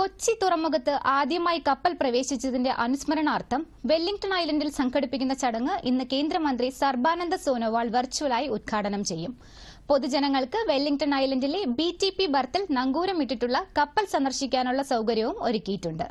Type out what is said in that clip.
കൊച്ചി തുറമുഖത്ത് ആദ്യമായി കപ്പൽ പ്രവേശിച്ചതിന്റെ അനുസ്മരണാർത്ഥം വെല്ലിംഗ്ടൺ ഐലൻഡിൽ സംഘടിപ്പിക്കുന്ന ചടങ്ങ് ഇന്ന് കേന്ദ്രമന്ത്രി സർബാനന്ദ സോനോവാൾ വെർച്വലായി ഉദ്ഘാടനം ചെയ്യും പൊതുജനങ്ങൾക്ക് വെല്ലിംഗ്ടൺ ഐലൻഡിലെ ബി ടി പി ബർത്തിൽ നങ്കൂരമിട്ടിട്ടുള്ള കപ്പൽ സന്ദർശിക്കാനുള്ള സൌകര്യവും ഒരുക്കിയിട്ടുണ്ട്